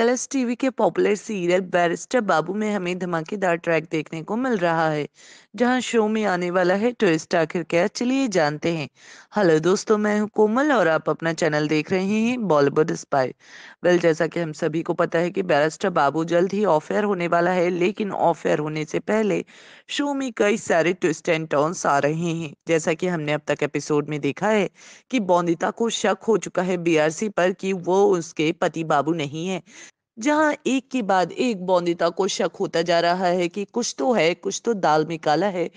colours TV के popular serial barrister Babu में हमें धमाकेदार ट्रैक देखने को मिल रहा है जहां शो में आने वाला है ट्विस्ट आखिर क्या चलिए जानते हैं हेलो दोस्तों मैं हूं कोमल और आप अपना चैनल देख रहे हैं बॉलीवुड स्पाई वेल जैसा कि हम सभी को पता है कि बैरिस्टर बाबू जल्द ही ऑफ एयर होने वाला है लेकिन ऑफ एयर होने से पहले शो में कई सारे ट्विस्ट एंड टर्न्स आ रहे हैं जैसा कि हमने अब तक एपिसोड में देखा है कि बोंदिता को शक हो चुका है बीआरसी पर कि वो उसके पति बाबू नहीं है जहां एक के बाद एक बौंदिता को शक होता जा रहा है कि कुछ तो है कुछ तो दाल में काला है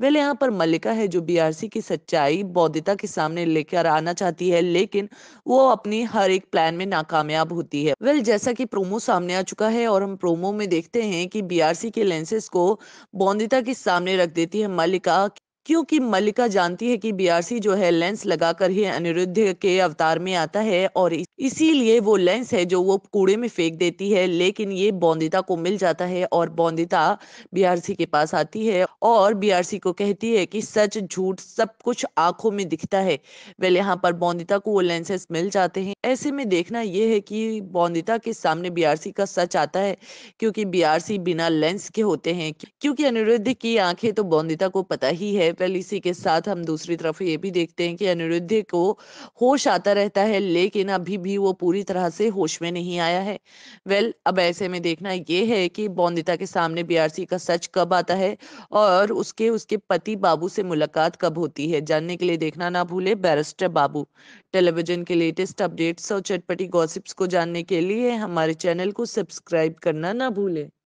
वेल यहाँ पर मल्लिका है जो बीआरसी की सच्चाई बौद्धिता के सामने लेकर आना चाहती है लेकिन वो अपनी हर एक प्लान में नाकामयाब होती है वेल जैसा कि प्रोमो सामने आ चुका है और हम प्रोमो में देखते हैं कि बीआरसी के लेंसेज को बौद्धिता के सामने रख देती है मल्लिका क्योंकि मल्लिका जानती है कि बीआरसी जो है लेंस लगाकर ही अनिरुद्ध के अवतार में आता है और इसीलिए वो लेंस है जो वो कूड़े में फेंक देती है लेकिन ये बोंदिता को मिल जाता है और बोंदिता बीआरसी के पास आती है और बीआरसी को कहती है कि सच झूठ सब कुछ आंखों में दिखता है वेल यहाँ पर बोंदिता को वो लेंसेस मिल जाते हैं ऐसे में देखना यह है कि बोंदिता के सामने बीआरसी का सच आता है क्योंकि बीआरसी बिना लेंस के होते हैं क्योंकि अनिरुद्ध की आंखें तो बोंदिता को पता ही है पैरेलल इसी के साथ हम दूसरी तरफ ये भी देखते हैं कि अनिरुद्ध को होश आता रहता है लेकिन अभी भी वो पूरी तरह से होश में नहीं आया है वेल well, अब ऐसे में देखना ये है कि बोंदिता के सामने बीआरसी का सच कब आता है और उसके उसके पति बाबू से मुलाकात कब होती है जानने के लिए देखना ना भूले बैरिस्टर बाबू टेलीविजन के लेटेस्ट अपडेट्स और चटपटी गॉसिप्स को जानने के लिए हमारे चैनल को सब्सक्राइब करना ना भूलें